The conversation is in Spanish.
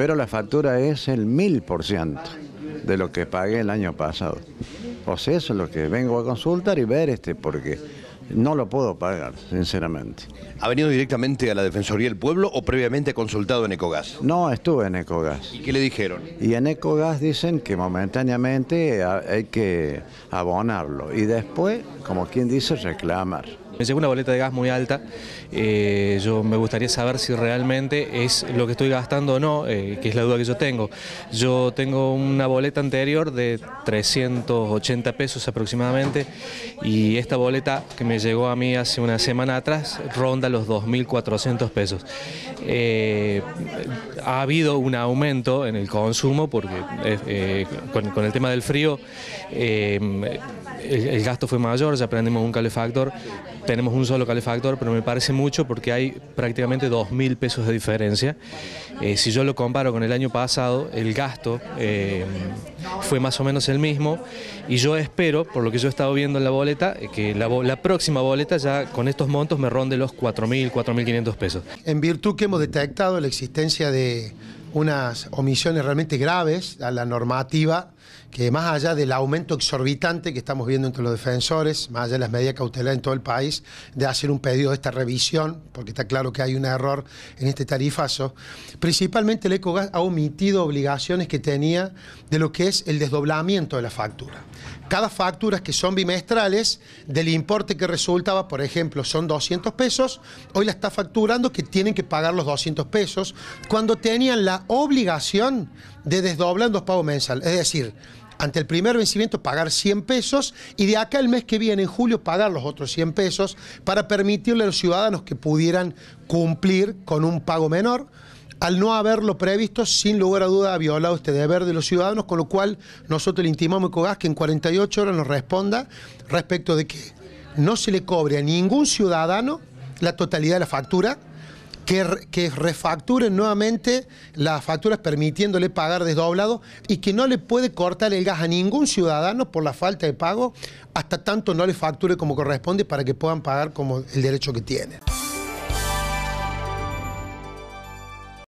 pero la factura es el mil por ciento de lo que pagué el año pasado. O sea, eso es lo que vengo a consultar y ver este, porque no lo puedo pagar, sinceramente. ¿Ha venido directamente a la Defensoría del Pueblo o previamente consultado en Ecogas? No, estuve en Ecogas. ¿Y qué le dijeron? Y en Ecogas dicen que momentáneamente hay que abonarlo y después, como quien dice, reclamar. Me llegó una boleta de gas muy alta, eh, yo me gustaría saber si realmente es lo que estoy gastando o no, eh, que es la duda que yo tengo. Yo tengo una boleta anterior de 380 pesos aproximadamente y esta boleta que me llegó a mí hace una semana atrás ronda los 2.400 pesos. Eh, ha habido un aumento en el consumo porque con, el tema del frío el, el gasto fue mayor, ya prendimos un calefactor, tenemos un solo calefactor, pero me parece mucho porque hay prácticamente 2.000 pesos de diferencia. Eh, si yo lo comparo con el año pasado, el gasto eh, fue más o menos el mismo y yo espero, por lo que yo he estado viendo en la boleta, eh, que la, la próxima boleta ya con estos montos me ronde los 4.000, 4.500 pesos. En virtud que hemos detectado la existencia de unas omisiones realmente graves a la normativa, que más allá del aumento exorbitante que estamos viendo entre los defensores, más allá de las medidas cautelares en todo el país, de hacer un pedido de esta revisión, porque está claro que hay un error en este tarifazo, principalmente el Ecogas ha omitido obligaciones que tenía de lo que es el desdoblamiento de la factura. Cada factura que son bimestrales, del importe que resultaba, por ejemplo, son 200 pesos, hoy la está facturando que tienen que pagar los 200 pesos, cuando tenían la obligación de desdoblar en dos pagos mensales. Es decir, ante el primer vencimiento pagar 100 pesos y de acá el mes que viene, en julio, pagar los otros 100 pesos para permitirle a los ciudadanos que pudieran cumplir con un pago menor al no haberlo previsto, sin lugar a duda ha violado este deber de los ciudadanos, con lo cual nosotros le intimamos a ECOGAS que en 48 horas nos responda respecto de que no se le cobre a ningún ciudadano la totalidad de la factura, que, que refacturen nuevamente las facturas permitiéndole pagar desdoblado y que no le puede cortar el gas a ningún ciudadano por la falta de pago hasta tanto no le facture como corresponde para que puedan pagar como el derecho que tienen.